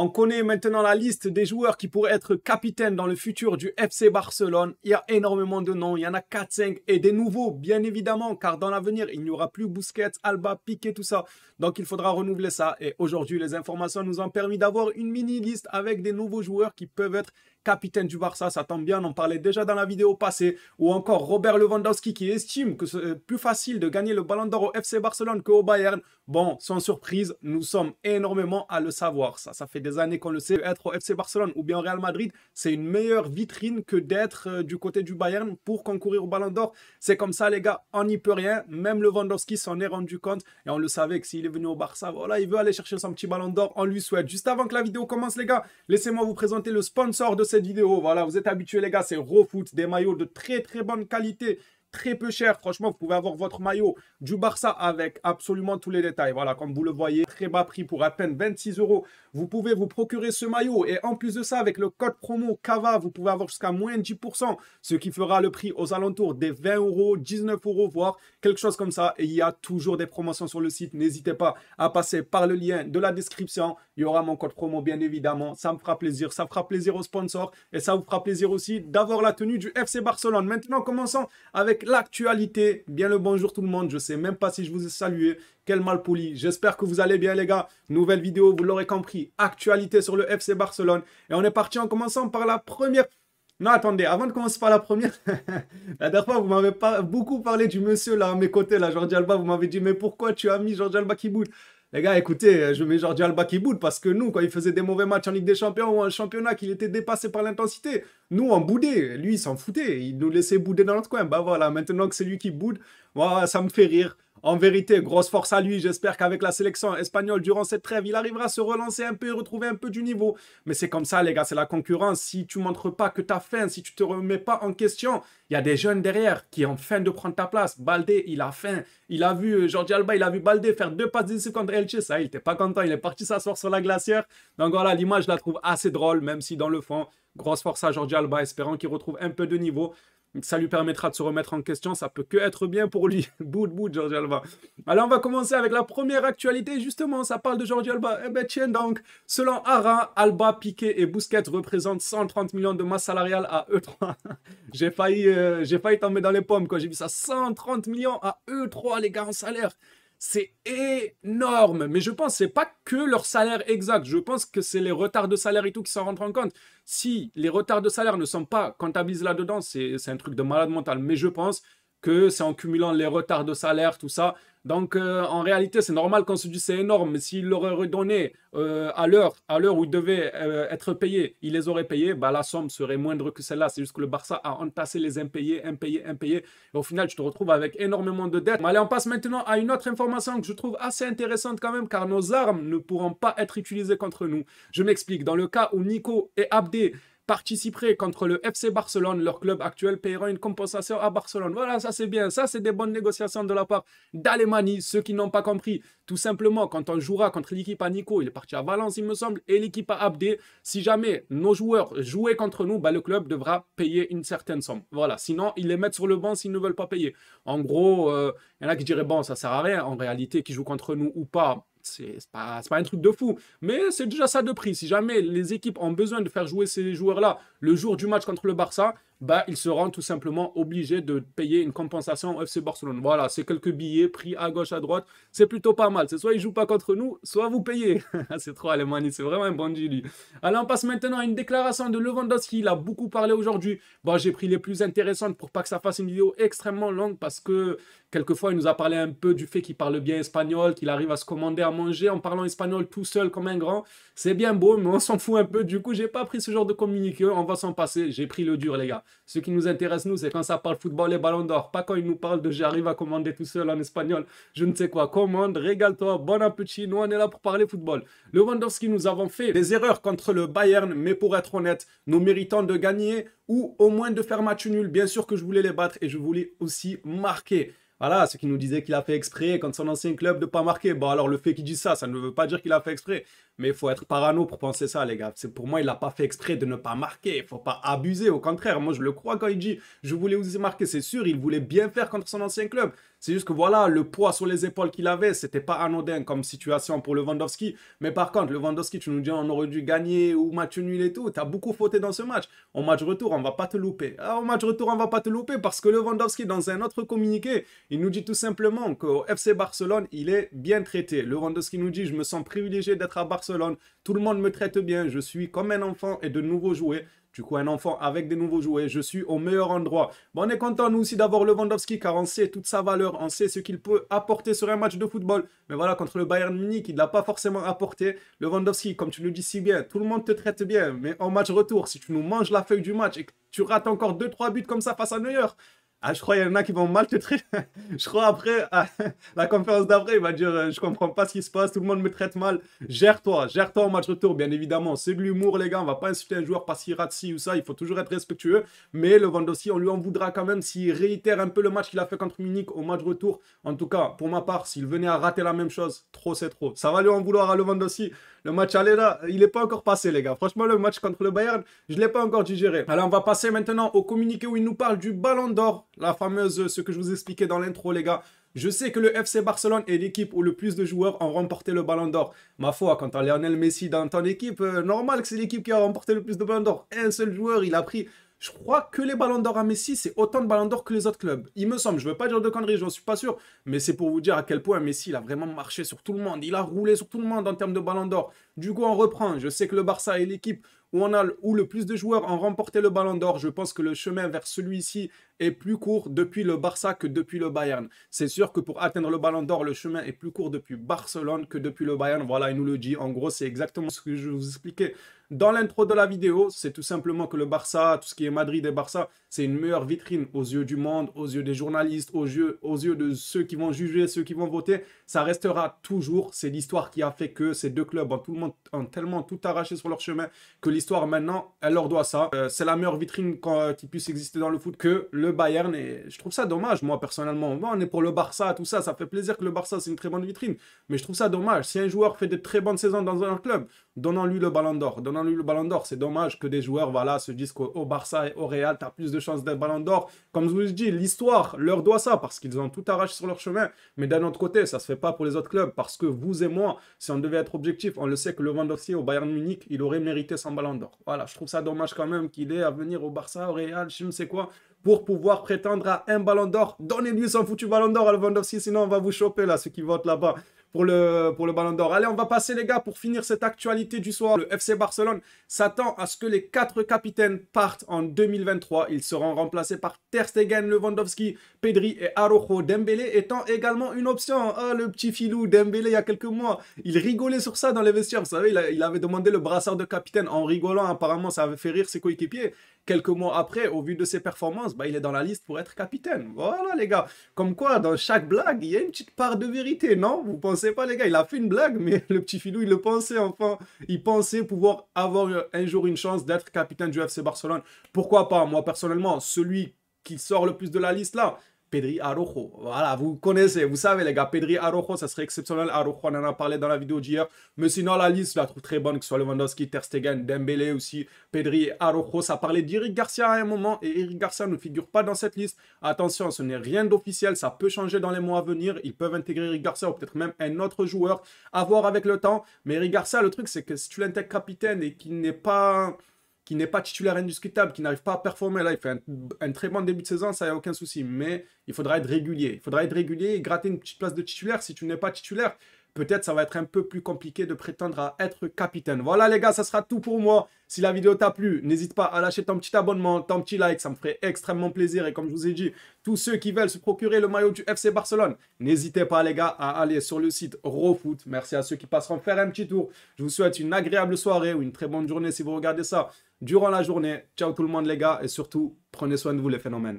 On connaît maintenant la liste des joueurs qui pourraient être capitaines dans le futur du FC Barcelone. Il y a énormément de noms, il y en a 4-5 et des nouveaux bien évidemment car dans l'avenir il n'y aura plus Busquets, Alba, Piqué, tout ça. Donc il faudra renouveler ça et aujourd'hui les informations nous ont permis d'avoir une mini liste avec des nouveaux joueurs qui peuvent être capitaines du Barça, ça tombe bien, on en parlait déjà dans la vidéo passée, ou encore Robert Lewandowski qui estime que c'est plus facile de gagner le Ballon d'Or au FC Barcelone qu'au Bayern. Bon, sans surprise, nous sommes énormément à le savoir, ça, ça fait des années qu'on le sait, être au FC Barcelone ou bien au Real Madrid, c'est une meilleure vitrine que d'être euh, du côté du Bayern pour concourir au Ballon d'Or. C'est comme ça, les gars, on n'y peut rien. Même Lewandowski s'en est rendu compte et on le savait que s'il est venu au Barça, voilà, il veut aller chercher son petit Ballon d'Or. On lui souhaite. Juste avant que la vidéo commence, les gars, laissez-moi vous présenter le sponsor de cette vidéo. Voilà, vous êtes habitués, les gars, c'est RoFoot, des maillots de très très bonne qualité très peu cher. Franchement, vous pouvez avoir votre maillot du Barça avec absolument tous les détails. Voilà, comme vous le voyez, très bas prix pour à peine 26 euros. Vous pouvez vous procurer ce maillot et en plus de ça, avec le code promo CAVA, vous pouvez avoir jusqu'à moins de 10%, ce qui fera le prix aux alentours des 20 euros, 19 euros, voire quelque chose comme ça. Et il y a toujours des promotions sur le site. N'hésitez pas à passer par le lien de la description. Il y aura mon code promo, bien évidemment. Ça me fera plaisir. Ça fera plaisir aux sponsors et ça vous fera plaisir aussi d'avoir la tenue du FC Barcelone. Maintenant, commençons avec l'actualité. Bien le bonjour tout le monde. Je sais même pas si je vous ai salué. Quel malpoli, J'espère que vous allez bien les gars. Nouvelle vidéo, vous l'aurez compris. Actualité sur le FC Barcelone. Et on est parti en commençant par la première. Non, attendez, avant de commencer par la première, la dernière fois, vous m'avez beaucoup parlé du monsieur là à mes côtés, là, Jordi Alba. Vous m'avez dit, mais pourquoi tu as mis Jordi Alba qui bouge les gars, écoutez, euh, je mets Jordi Alba qui boude parce que nous, quand il faisait des mauvais matchs en Ligue des Champions ou en championnat, qu'il était dépassé par l'intensité, nous, on boudait. Lui, il s'en foutait. Il nous laissait bouder dans notre coin. Bah voilà, maintenant que c'est lui qui boude, ça me fait rire. En vérité, grosse force à lui. J'espère qu'avec la sélection espagnole durant cette trêve, il arrivera à se relancer un peu et retrouver un peu du niveau. Mais c'est comme ça, les gars, c'est la concurrence. Si tu montres pas que tu as faim, si tu te remets pas en question, il y a des jeunes derrière qui ont faim de prendre ta place. Baldé, il a faim. Il a vu euh, Jordi Alba, il a vu Balde faire deux passes d'une contre Elche. Ça, il était pas content. Il est parti s'asseoir sur la glacière. Donc voilà, l'image, je la trouve assez drôle, même si dans le fond, grosse force à Jordi Alba, espérant qu'il retrouve un peu de niveau. Ça lui permettra de se remettre en question. Ça peut que être bien pour lui. bout de bout, Alba. Alors, on va commencer avec la première actualité. Justement, ça parle de Jordi Alba. Eh ben, tiens donc. Selon Ara, Alba, Piqué et Bousquet représentent 130 millions de masse salariale à E3. j'ai failli, euh, j'ai failli tomber dans les pommes quand j'ai vu ça. 130 millions à E3, les gars, en salaire c'est énorme. Mais je pense que c'est pas que leur salaire exact. Je pense que c'est les retards de salaire et tout qui s'en rentrent en compte. Si les retards de salaire ne sont pas comptabilisés là-dedans, c'est un truc de malade mental. Mais je pense que c'est en cumulant les retards de salaire, tout ça. Donc, euh, en réalité, c'est normal qu'on se dise c'est énorme. Mais s'il leur aurait redonné euh, à l'heure à l'heure où il devait euh, être payé il les aurait payés, bah, la somme serait moindre que celle-là. C'est juste que le Barça a entassé les impayés, impayés, impayés. Et au final, tu te retrouves avec énormément de dettes. allez, on passe maintenant à une autre information que je trouve assez intéressante quand même, car nos armes ne pourront pas être utilisées contre nous. Je m'explique. Dans le cas où Nico et Abdé participerait contre le FC Barcelone, leur club actuel paiera une compensation à Barcelone. Voilà, ça c'est bien, ça c'est des bonnes négociations de la part d'Allemagne, ceux qui n'ont pas compris. Tout simplement, quand on jouera contre l'équipe à Nico, il est parti à Valence il me semble, et l'équipe à Abdé, si jamais nos joueurs jouaient contre nous, bah, le club devra payer une certaine somme. Voilà, sinon ils les mettent sur le banc s'ils ne veulent pas payer. En gros, euh, il y en a qui diraient bon, ça sert à rien en réalité, qu'ils jouent contre nous ou pas c'est pas, pas un truc de fou. Mais c'est déjà ça de prix. Si jamais les équipes ont besoin de faire jouer ces joueurs-là le jour du match contre le Barça, bah, se rend tout simplement obligé de payer une compensation au FC Barcelone. Voilà, c'est quelques billets pris à gauche, à droite. C'est plutôt pas mal. C'est soit il joue pas contre nous, soit vous payez. Ah, c'est trop Allemagne, c'est vraiment un bon lui. Allez, on passe maintenant à une déclaration de Lewandowski. Il a beaucoup parlé aujourd'hui. Bon, j'ai pris les plus intéressantes pour pas que ça fasse une vidéo extrêmement longue parce que quelquefois, il nous a parlé un peu du fait qu'il parle bien espagnol, qu'il arrive à se commander à manger en parlant espagnol tout seul comme un grand. C'est bien beau, mais on s'en fout un peu. Du coup, j'ai pas pris ce genre de communiqué s'en passer. J'ai pris le dur, les gars. Ce qui nous intéresse, nous, c'est quand ça parle football et ballon d'or. Pas quand il nous parle de j'arrive à commander tout seul en espagnol. Je ne sais quoi. Commande, régale-toi, bon appétit. Nous, on est là pour parler football. le Lewandowski, nous avons fait des erreurs contre le Bayern, mais pour être honnête, nous méritons de gagner ou au moins de faire match nul. Bien sûr que je voulais les battre et je voulais aussi marquer voilà, ceux qui nous disaient qu'il a fait exprès contre son ancien club de pas marquer. Bon, alors le fait qu'il dise ça, ça ne veut pas dire qu'il a fait exprès. Mais il faut être parano pour penser ça, les gars. C'est pour moi, il n'a pas fait exprès de ne pas marquer. Il faut pas abuser. Au contraire, moi, je le crois quand il dit je voulais vous marquer, c'est sûr, il voulait bien faire contre son ancien club. C'est juste que voilà, le poids sur les épaules qu'il avait, c'était pas anodin comme situation pour Lewandowski. Mais par contre, Lewandowski, tu nous dis on aurait dû gagner ou match nul et tout. Tu as beaucoup fauté dans ce match. Au match retour, on va pas te louper. au ah, match retour, on va pas te louper parce que Lewandowski, dans un autre communiqué, il nous dit tout simplement qu'au FC Barcelone, il est bien traité. Lewandowski nous dit Je me sens privilégié d'être à Barcelone. Tout le monde me traite bien. Je suis comme un enfant et de nouveau joué. » Du coup, un enfant avec des nouveaux jouets, je suis au meilleur endroit. Bon, on est content, nous aussi, d'avoir Lewandowski, car on sait toute sa valeur, on sait ce qu'il peut apporter sur un match de football. Mais voilà, contre le Bayern Munich, il ne l'a pas forcément apporté. Lewandowski, comme tu le dis si bien, tout le monde te traite bien, mais en match retour, si tu nous manges la feuille du match et que tu rates encore 2-3 buts comme ça face à Neuer, ah, je crois qu'il y en a qui vont mal te traiter. je crois après, ah, la conférence d'après, il va dire euh, Je comprends pas ce qui se passe, tout le monde me traite mal. Gère-toi, gère-toi au match retour, bien évidemment. C'est de l'humour, les gars. On va pas insulter un joueur parce qu'il rate ci ou ça. Il faut toujours être respectueux. Mais le on lui en voudra quand même s'il réitère un peu le match qu'il a fait contre Munich au match retour. En tout cas, pour ma part, s'il venait à rater la même chose, trop c'est trop. Ça va lui en vouloir à Lewandowski. Le match aller là, il n'est pas encore passé, les gars. Franchement, le match contre le Bayern, je l'ai pas encore digéré. Alors, on va passer maintenant au communiqué où il nous parle du ballon d'or la fameuse, ce que je vous expliquais dans l'intro, les gars. Je sais que le FC Barcelone est l'équipe où le plus de joueurs ont remporté le ballon d'or. Ma foi, quand a Lionel Messi dans ton équipe, euh, normal que c'est l'équipe qui a remporté le plus de Ballon d'or. Un seul joueur, il a pris je crois que les ballons d'or à Messi, c'est autant de ballons d'or que les autres clubs. Il me semble, je ne veux pas dire de conneries, j'en suis pas sûr, mais c'est pour vous dire à quel point Messi, il a vraiment marché sur tout le monde. Il a roulé sur tout le monde en termes de Ballon d'or. Du coup, on reprend. Je sais que le Barça est l'équipe où, on a, où le plus de joueurs ont remporté le ballon d'or. Je pense que le chemin vers celui-ci est plus court depuis le Barça que depuis le Bayern. C'est sûr que pour atteindre le Ballon d'Or, le chemin est plus court depuis Barcelone que depuis le Bayern. Voilà, il nous le dit. En gros, c'est exactement ce que je vous expliquais dans l'intro de la vidéo. C'est tout simplement que le Barça, tout ce qui est Madrid et Barça, c'est une meilleure vitrine aux yeux du monde, aux yeux des journalistes, aux yeux, aux yeux de ceux qui vont juger, ceux qui vont voter. Ça restera toujours. C'est l'histoire qui a fait que ces deux clubs ont, tout le monde, ont tellement tout arraché sur leur chemin que l'histoire maintenant, elle leur doit ça. Euh, c'est la meilleure vitrine euh, qui puisse exister dans le foot que le Bayern et je trouve ça dommage, moi, personnellement. on est pour le Barça, tout ça. Ça fait plaisir que le Barça, c'est une très bonne vitrine. Mais je trouve ça dommage. Si un joueur fait de très bonnes saisons dans un club, donnons-lui le ballon d'or. Donnons-lui le ballon d'or. C'est dommage que des joueurs, voilà, se disent qu'au oh, Barça et au Real, t'as plus de chances d'être ballon d'or. Comme je vous dis, l'histoire leur doit ça parce qu'ils ont tout arraché sur leur chemin. Mais d'un autre côté, ça se fait pas pour les autres clubs parce que vous et moi, si on devait être objectif, on le sait que Lewandowski au Bayern Munich, il aurait mérité son ballon d'or. Voilà, je trouve ça dommage quand même qu'il ait à venir au Barça, au Real, je ne sais quoi pour pouvoir prétendre à un ballon d'or. Donnez-lui son foutu ballon d'or à Lewandowski, sinon on va vous choper là, ceux qui votent là-bas pour le, pour le Ballon d'Or. Allez, on va passer les gars pour finir cette actualité du soir. Le FC Barcelone s'attend à ce que les quatre capitaines partent en 2023. Ils seront remplacés par Ter Stegen, Lewandowski, Pedri et Arojo. Dembélé étant également une option. Ah, le petit filou Dembélé, il y a quelques mois, il rigolait sur ça dans les vestiaires. Vous savez, il, il avait demandé le brassard de capitaine en rigolant. Apparemment, ça avait fait rire ses coéquipiers quelques mois après, au vu de ses performances, bah, il est dans la liste pour être capitaine. Voilà, les gars. Comme quoi, dans chaque blague, il y a une petite part de vérité, non Vous pensez pas, les gars Il a fait une blague, mais le petit filou, il le pensait, enfin. Il pensait pouvoir avoir euh, un jour une chance d'être capitaine du FC Barcelone. Pourquoi pas Moi, personnellement, celui qui sort le plus de la liste là, Pedri Arojo. Voilà, vous connaissez, vous savez les gars, Pedri Arojo, ça serait exceptionnel. Arojo, on en a parlé dans la vidéo d'hier. Mais sinon, la liste, je la trouve très bonne, que ce soit Lewandowski, Ter Stegen, Dembélé aussi, Pedri et Arojo. Ça parlait d'Eric Garcia à un moment et Eric Garcia ne figure pas dans cette liste. Attention, ce n'est rien d'officiel, ça peut changer dans les mois à venir. Ils peuvent intégrer Eric Garcia ou peut-être même un autre joueur à voir avec le temps. Mais Eric Garcia, le truc, c'est que si tu l'intègres capitaine et qu'il n'est pas qui n'est pas titulaire indiscutable, qui n'arrive pas à performer, là, il fait un, très bon début de saison, ça, a aucun souci. Mais il faudra être régulier. Il faudra être régulier et gratter une petite place de titulaire. Si tu n'es pas titulaire, peut-être ça va être un peu plus compliqué de prétendre à être capitaine. Voilà les gars, ça sera tout pour moi. Si la vidéo t'a plu, n'hésite pas à lâcher ton petit abonnement, ton petit like, ça me ferait extrêmement plaisir. Et comme je vous ai dit, tous ceux qui veulent se procurer le maillot du FC Barcelone, n'hésitez pas les gars à aller sur le site RoFoot. Merci à ceux qui passeront faire un petit tour. Je vous souhaite une agréable soirée ou une très bonne journée si vous regardez ça durant la journée. Ciao tout le monde les gars et surtout, prenez soin de vous les phénomènes.